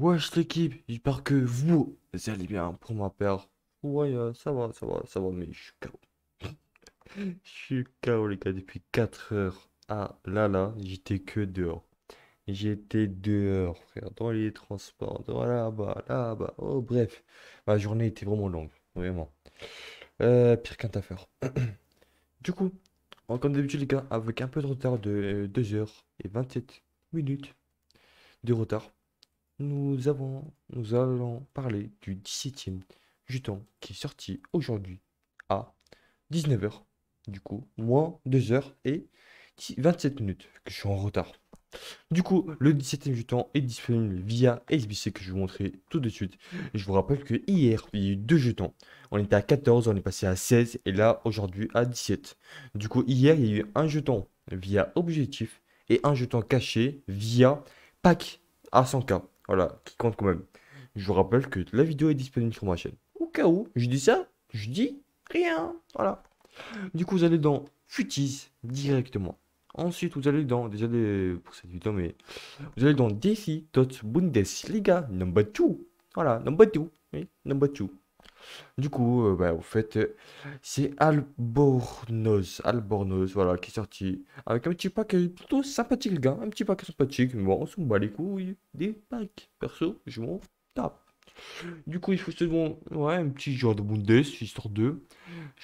Wesh l'équipe, il pars que vous. allez bien pour ma part. Ouais, euh, ça va, ça va, ça va, mais je suis KO. je suis KO les gars depuis 4 heures. Ah là là, j'étais que dehors. J'étais dehors, frère, dans les transports, Voilà, là-bas, là-bas. Oh bref, ma journée était vraiment longue, vraiment. Euh, pire qu'un taffeur. du coup, comme d'habitude les gars, avec un peu de retard de 2h et 27 minutes de retard nous, avons, nous allons parler du 17e jeton qui est sorti aujourd'hui à 19h. Du coup, moins 2h et 27 minutes, que je suis en retard. Du coup, le 17e jeton est disponible via SBC que je vais vous montrer tout de suite. Je vous rappelle que hier, il y a eu deux jetons. On était à 14, on est passé à 16 et là, aujourd'hui, à 17. Du coup, hier, il y a eu un jeton via objectif et un jeton caché via pack à 100k. Voilà, qui compte quand même. Je vous rappelle que la vidéo est disponible sur ma chaîne. Au cas où, je dis ça, je dis rien. Voilà. Du coup, vous allez dans Futis directement. Ensuite, vous allez dans, Déjà, pour cette vidéo, mais vous allez dans DC Tot Bundesliga number 2. Voilà, number 2. Oui, number 2. Du coup, en euh, bah, au fait, euh, c'est Albornoz, Albornoz, voilà, qui est sorti avec un petit pack euh, plutôt sympathique, le gars. Un petit pack sympathique. mais Bon, on s'en bat les couilles des packs. Perso, je m'en tape. Du coup, il faut se bon, ouais, un petit genre de Bundes, histoire 2.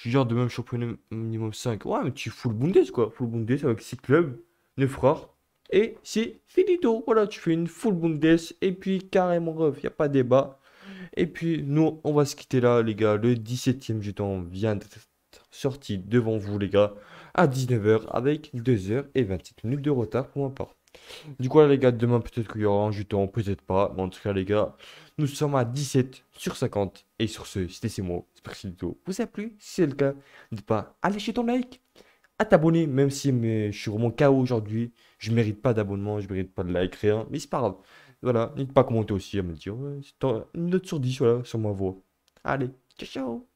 genre de même championnat minimum 5. Ouais, un petit full Bundes, quoi. Full Bundes avec 6 clubs, 9 rares. Et c'est finito. Voilà, tu fais une full Bundes et puis carrément ref, il n'y a pas débat. Et puis, nous, on va se quitter là, les gars. Le 17ème jeton vient d'être sorti devant vous, les gars, à 19h avec 2h27 minutes de retard pour ma part. Du coup, là, les gars, demain, peut-être qu'il y aura un jeton, peut-être pas. Mais en tout cas, les gars, nous sommes à 17 sur 50. Et sur ce, c'était ces mots. J'espère que cette vidéo vous a plu. Si c'est le cas, n'hésitez pas à lâcher ton like à t'abonner, même si je suis vraiment KO aujourd'hui. Je mérite pas d'abonnement, je mérite pas de like, rien, mais c'est pas grave. Voilà, n'hésite pas à commenter aussi, à me dire C'est une note sur 10 voilà, sur ma voix. Allez, ciao ciao